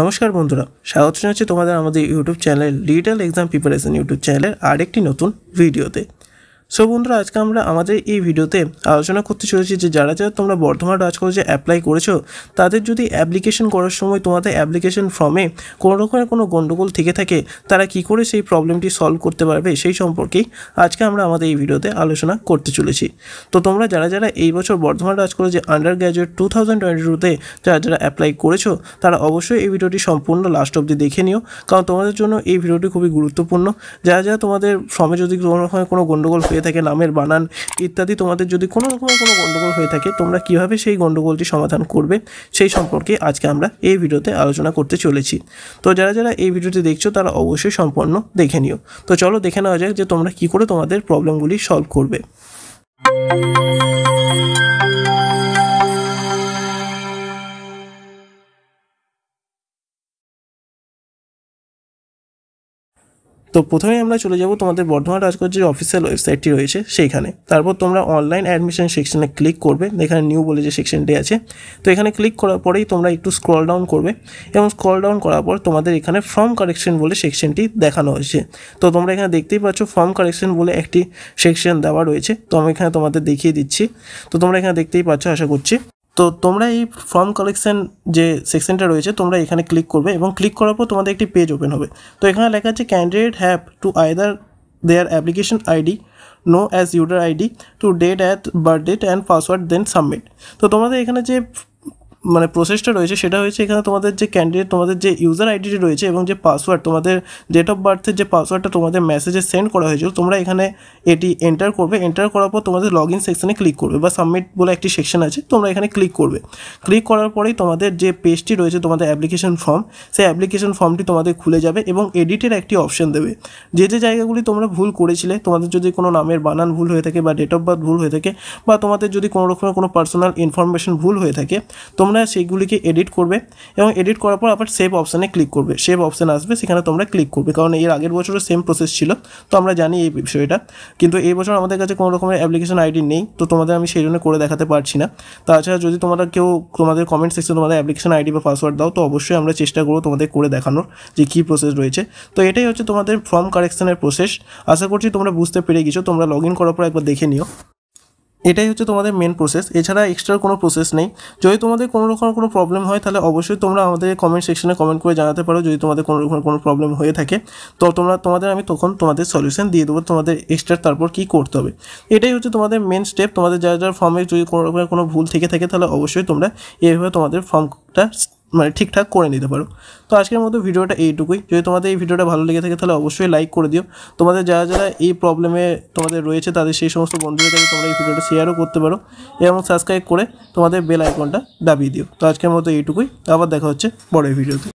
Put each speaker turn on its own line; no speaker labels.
নমস্কার বন্ধুরা স্বাগত জানাচ্ছি তোমাদের আমাদের ইউটিউব চ্যানেল লিডাল এক্সাম প্রিপারেশন ইউটিউব চ্যানেলের আরেকটি নতুন ভিডিওতে সো বন্ধুরা আজকে আমরা আমাদের এই ভিডিওতে আলোচনা করতে চলেছি যে যারা যারা তোমরা বর্ধমান রাজ কলেজে অ্যাপ্লাই করেছো তাদের যদি অ্যাপ্লিকেশন করার সময় তোমাদের অ্যাপ্লিকেশন ফর্মে কোনো রকমের কোনো গণ্ডগোল থেকে থাকে তারা কি করে সেই প্রবলেমটি সলভ করতে পারবে সেই সম্পর্কেই আজকে আমরা আমাদের এই ভিডিওতে আলোচনা করতে চলেছি তো তোমরা যারা যারা এই বছর বর্ধমান রাজ কলেজে undergraduate two thousand twenty টুতে যারা যারা অ্যাপ্লাই করেছো তারা অবশ্যই এই ভিডিওটি সম্পূর্ণ লাস্ট অবধি দেখে নিও কারণ তোমাদের জন্য এই ভিডিওটি খুবই গুরুত্বপূর্ণ যারা যারা তোমাদের ফর্মে যদি কোনো রকমের কোনো গণ্ডগোল হয়ে থাকে নামের বানান ইত্যাদি তোমাদের যদি কোনো রকমের কোনো গণ্ডগোল হয়ে থাকে তোমরা কিভাবে সেই গণ্ডগোলটি সমাধান করবে সেই সম্পর্কে আজকে আমরা এই ভিডিওতে আলোচনা করতে চলেছি তো যারা যারা এই ভিডিওটি দেখছো তারা অবশ্যই সম্পন্ন দেখে নিও তো চলো দেখে নেওয়া যাক যে তোমরা কি করে তোমাদের প্রবলেমগুলি সলভ করবে তো প্রথমে আমরা চলে যাব তোমাদের বর্ধমান যে অফিসিয়াল ওয়েবসাইটটি রয়েছে সেইখানে তারপর তোমরা অনলাইন অ্যাডমিশন সেকশনে ক্লিক করবে এখানে নিউ বলে যে সেকশনটি আছে তো এখানে ক্লিক করার পরেই তোমরা একটু স্ক্রল ডাউন করবে এবং স্ক্রল ডাউন করার পর তোমাদের এখানে ফর্ম কারেকশন বলে সেকশনটি দেখানো হয়েছে তো তোমরা এখানে দেখতেই পাচ্ছ ফর্ম কারেকশন বলে একটি সেকশন দেওয়া রয়েছে তো আমি এখানে তোমাদের দেখিয়ে দিচ্ছি তো তোমরা এখানে দেখতেই পাচ্ছ আশা করছি তো তোমরা এই ফর্ম কালেকশান যে সেকশনটা রয়েছে তোমরা এখানে ক্লিক করবে এবং ক্লিক করার পর তোমাদের একটি পেজ ওপেন হবে তো এখানে লেখা আছে candidate have to either their application ID no as user ID to date at birth date and password then submit তো তোমাদের এখানে যে মানে প্রসেসটা রয়েছে সেটা হয়েছে এখানে তোমাদের যে ক্যান্ডিডেট তোমাদের যে ইউজার আইডিটি রয়েছে এবং যে পাসওয়ার্ড তোমাদের ডেট অফ বার্থের যে পাসওয়ার্ডটা তোমাদের মেসেজে সেন্ড করা হয়েছিল তোমরা এখানে এটি এন্টার করবে এন্টার করার পর তোমাদের লগ ইন সেকশানে ক্লিক করবে বা সাবমিট বলে একটি সেকশন আছে তোমরা এখানে ক্লিক করবে ক্লিক করার পরেই তোমাদের যে পেজটি রয়েছে তোমাদের অ্যাপ্লিকেশন ফর্ম সেই অ্যাপ্লিকেশন ফর্মটি তোমাদের খুলে যাবে এবং এডিটের একটি অপশন দেবে যে যে জায়গাগুলি তোমরা ভুল করেছিলে তোমাদের যদি কোনো নামের বানান ভুল হয়ে থাকে বা ডেট অফ বার্থ ভুল হয়ে থাকে বা তোমাদের যদি কোনো রকমের কোনো পার্সোনাল ইনফরমেশন ভুল হয়ে থাকে তোমরা তোমরা সেইগুলিকে এডিট করবে এবং এডিট করার পর আবার সেভ অপশানে ক্লিক করবে সেভ অপশান আসবে সেখানে তোমরা ক্লিক করবে কারণ এর আগের বছরও সেম প্রসেস ছিল তো আমরা জানি এই বিষয়টা কিন্তু এই বছর আমাদের কাছে কোনো রকমের অ্যাপ্লিকেশন আইডি নেই তো তোমাদের আমি সেই জন্য করে দেখাতে পারছি না তাছাড়া যদি তোমরা কেউ তোমাদের কমেন্ট সেকশনে তোমাদের অ্যাপ্লিকেশন আইডি বা পাসওয়ার্ড দাও তো অবশ্যই আমরা চেষ্টা করবো তোমাদের করে দেখানোর যে কী প্রসেস রয়েছে তো এটাই হচ্ছে তোমাদের ফর্ম কারেকশানের প্রসেস আশা করছি তোমরা বুঝতে পেরে গেছো তোমরা লগ ইন করার পর একবার দেখে নিও এটাই হচ্ছে তোমাদের মেন প্রসেস এছাড়া এক্সট্রা কোনো প্রসেস নেই যদি তোমাদের কোনো রকম কোনো প্রবলেম হয় তাহলে অবশ্যই তোমরা আমাদের কমেন্ট সেকশনে কমেন্ট করে জানাতে পারো যদি তোমাদের কোনো রকম কোনো প্রবলেম হয়ে থাকে তো তোমরা তোমাদের আমি তখন তোমাদের সলিউশন দিয়ে দেবো তোমাদের এক্সট্রা তারপর কি করতে হবে এটাই হচ্ছে তোমাদের মেন স্টেপ তোমাদের যার যার ফর্মে যদি কোনো রকমের কোনো ভুল থেকে থাকে তাহলে অবশ্যই তোমরা এইভাবে তোমাদের ফর্মটা মানে ঠিকঠাক করে নিতে পারো তো আজকের মতো ভিডিওটা এইটুকুই যদি তোমাদের এই ভিডিওটা ভালো লেগে থাকে তাহলে অবশ্যই লাইক করে দিও তোমাদের যারা যারা এই প্রবলেমে তোমাদের রয়েছে তাদের সেই সমস্ত বন্ধুদের কাছে তোমরা এই ভিডিওটা শেয়ারও করতে পারো এবং সাবস্ক্রাইব করে তোমাদের বেল আইকনটা দাবিয়ে দিও তো আজকের মতো এইটুকুই আবার দেখা হচ্ছে পরের ভিডিওতে